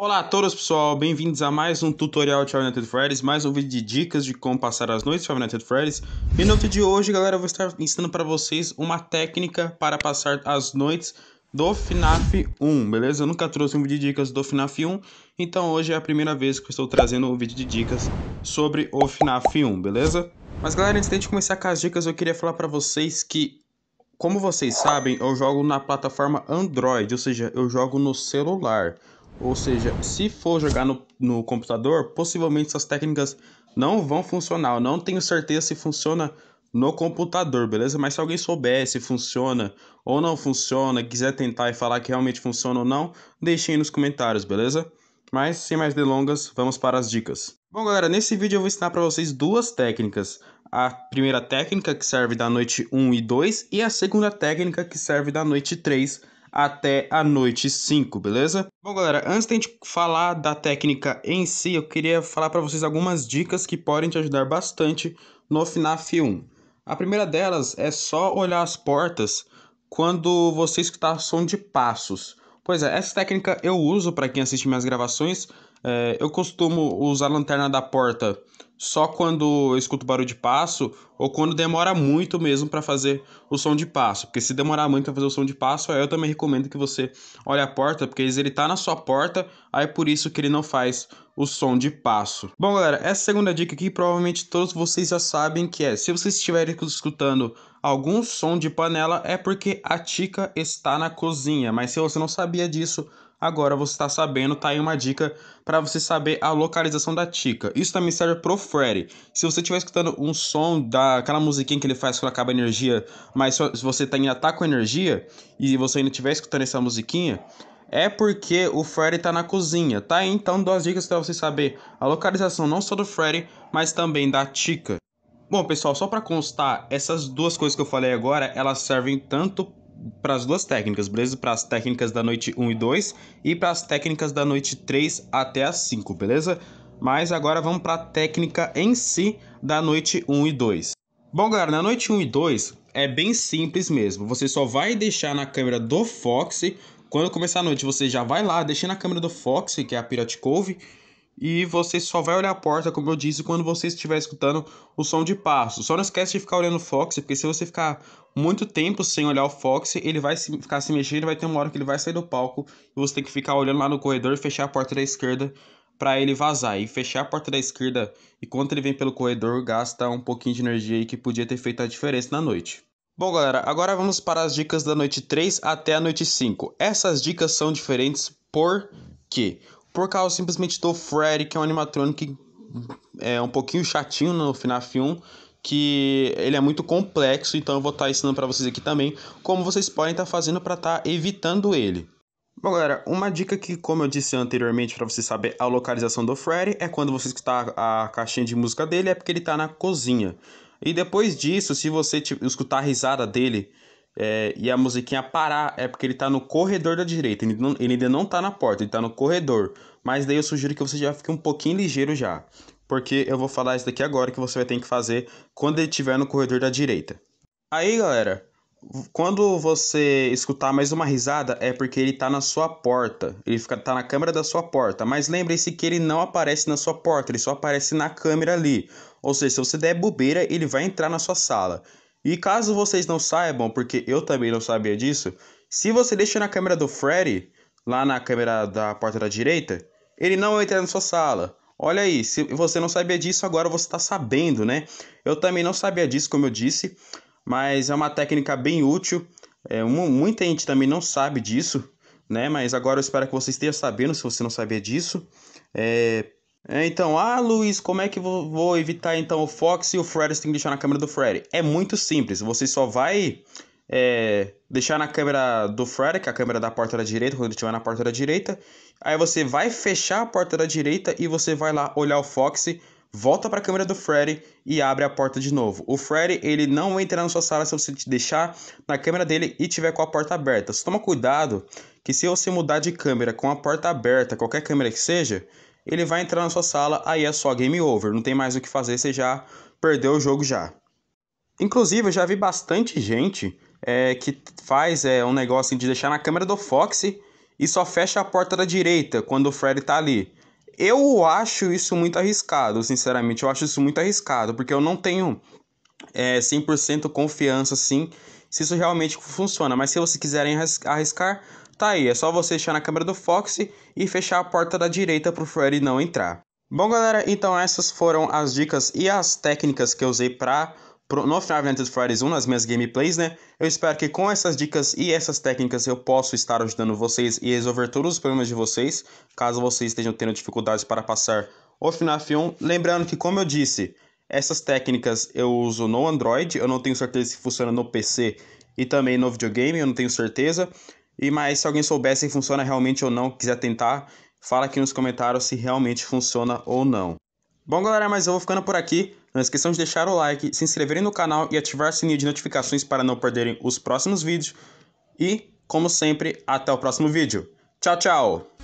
Olá a todos pessoal, bem-vindos a mais um tutorial de Five Freddy's, mais um vídeo de dicas de como passar as noites de Five Freddy's. E no vídeo de hoje, galera, eu vou estar ensinando para vocês uma técnica para passar as noites do FNAF 1, beleza? Eu nunca trouxe um vídeo de dicas do FNAF 1, então hoje é a primeira vez que eu estou trazendo um vídeo de dicas sobre o FNAF 1, beleza? Mas galera, antes de começar com as dicas, eu queria falar para vocês que como vocês sabem, eu jogo na plataforma Android, ou seja, eu jogo no celular. Ou seja, se for jogar no, no computador, possivelmente essas técnicas não vão funcionar. Eu não tenho certeza se funciona no computador, beleza? Mas se alguém souber se funciona ou não funciona, quiser tentar e falar que realmente funciona ou não, deixem aí nos comentários, beleza? Mas sem mais delongas, vamos para as dicas. Bom, galera, nesse vídeo eu vou ensinar para vocês duas técnicas. A primeira técnica que serve da noite 1 e 2 e a segunda técnica que serve da noite 3 até a noite 5, beleza? Bom, galera, antes de a gente falar da técnica em si, eu queria falar para vocês algumas dicas que podem te ajudar bastante no FNAF 1. A primeira delas é só olhar as portas quando você escutar som de passos. Pois é, essa técnica eu uso para quem assiste minhas gravações, é, eu costumo usar a lanterna da porta só quando eu escuto barulho de passo ou quando demora muito mesmo para fazer o som de passo. Porque se demorar muito para fazer o som de passo, aí eu também recomendo que você olhe a porta, porque ele está na sua porta, aí é por isso que ele não faz o som de passo. Bom, galera, essa segunda dica aqui provavelmente todos vocês já sabem que é, se vocês estiverem escutando algum som de panela, é porque a tica está na cozinha. Mas se você não sabia disso, Agora você está sabendo, tá aí uma dica para você saber a localização da tica. Isso também serve pro Freddy. Se você estiver escutando um som daquela musiquinha que ele faz quando acaba a energia, mas se você tá, ainda tá com energia e você ainda estiver escutando essa musiquinha, é porque o Freddy tá na cozinha, tá? Então, duas dicas para você saber a localização não só do Freddy, mas também da Tica. Bom, pessoal, só para constar, essas duas coisas que eu falei agora, elas servem tanto para as duas técnicas, beleza? Para as técnicas da noite 1 e 2 e para as técnicas da noite 3 até as 5, beleza? Mas agora vamos para a técnica em si da noite 1 e 2. Bom, galera, na noite 1 e 2 é bem simples mesmo. Você só vai deixar na câmera do Fox. Quando começar a noite, você já vai lá, deixa na câmera do Fox, que é a Pirate Cove, e você só vai olhar a porta, como eu disse, quando você estiver escutando o som de passo. Só não esquece de ficar olhando o Fox, porque se você ficar muito tempo sem olhar o Fox, ele vai se, ficar se mexendo, vai ter uma hora que ele vai sair do palco e você tem que ficar olhando lá no corredor e fechar a porta da esquerda para ele vazar. E fechar a porta da esquerda e quando ele vem pelo corredor, gasta um pouquinho de energia aí que podia ter feito a diferença na noite. Bom, galera, agora vamos para as dicas da noite 3 até a noite 5. Essas dicas são diferentes por quê? por causa simplesmente do Freddy, que é um animatrônico que é um pouquinho chatinho no FNAF 1, que ele é muito complexo, então eu vou estar tá ensinando para vocês aqui também como vocês podem estar tá fazendo para estar tá evitando ele. Bom, galera, uma dica que, como eu disse anteriormente, para você saber a localização do Freddy é quando você está a caixinha de música dele é porque ele está na cozinha. E depois disso, se você escutar a risada dele é, e a musiquinha parar é porque ele tá no corredor da direita. Ele, não, ele ainda não tá na porta, ele tá no corredor. Mas daí eu sugiro que você já fique um pouquinho ligeiro já. Porque eu vou falar isso daqui agora que você vai ter que fazer quando ele estiver no corredor da direita. Aí, galera, quando você escutar mais uma risada, é porque ele tá na sua porta. Ele fica, tá na câmera da sua porta. Mas lembre-se que ele não aparece na sua porta, ele só aparece na câmera ali. Ou seja, se você der bobeira, ele vai entrar na sua sala. E caso vocês não saibam, porque eu também não sabia disso, se você deixa na câmera do Freddy, lá na câmera da porta da direita, ele não entra na sua sala. Olha aí, se você não sabia disso, agora você está sabendo, né? Eu também não sabia disso, como eu disse, mas é uma técnica bem útil. É, muita gente também não sabe disso, né? Mas agora eu espero que você esteja sabendo, se você não sabia disso. É, é, então, ah, Luiz, como é que vou, vou evitar então o Fox e o Freddy se tem que deixar na câmera do Freddy? É muito simples, você só vai é, deixar na câmera do Freddy, que é a câmera da porta da direita, quando ele estiver na porta da direita. Aí você vai fechar a porta da direita e você vai lá olhar o Fox, volta para a câmera do Freddy e abre a porta de novo. O Freddy, ele não vai entrar na sua sala se você deixar na câmera dele e tiver com a porta aberta. Só toma cuidado que se você mudar de câmera com a porta aberta, qualquer câmera que seja ele vai entrar na sua sala, aí é só game over, não tem mais o que fazer, você já perdeu o jogo já. Inclusive, eu já vi bastante gente é, que faz é, um negócio de deixar na câmera do Foxy e só fecha a porta da direita quando o Freddy tá ali. Eu acho isso muito arriscado, sinceramente, eu acho isso muito arriscado, porque eu não tenho é, 100% confiança, assim, se isso realmente funciona. Mas se vocês quiserem arriscar, Tá aí, é só você deixar na câmera do Fox e fechar a porta da direita para o Freddy não entrar. Bom, galera, então essas foram as dicas e as técnicas que eu usei para no Final Fantasy Fridays 1, nas minhas gameplays, né? Eu espero que com essas dicas e essas técnicas eu possa estar ajudando vocês e resolver todos os problemas de vocês, caso vocês estejam tendo dificuldades para passar o FNAF 1. Lembrando que, como eu disse, essas técnicas eu uso no Android, eu não tenho certeza se funciona no PC e também no videogame, eu não tenho certeza. E mas se alguém souber se funciona realmente ou não, quiser tentar, fala aqui nos comentários se realmente funciona ou não. Bom, galera, mas eu vou ficando por aqui. Não esqueçam de deixar o like, se inscreverem no canal e ativar o sininho de notificações para não perderem os próximos vídeos. E, como sempre, até o próximo vídeo. Tchau, tchau!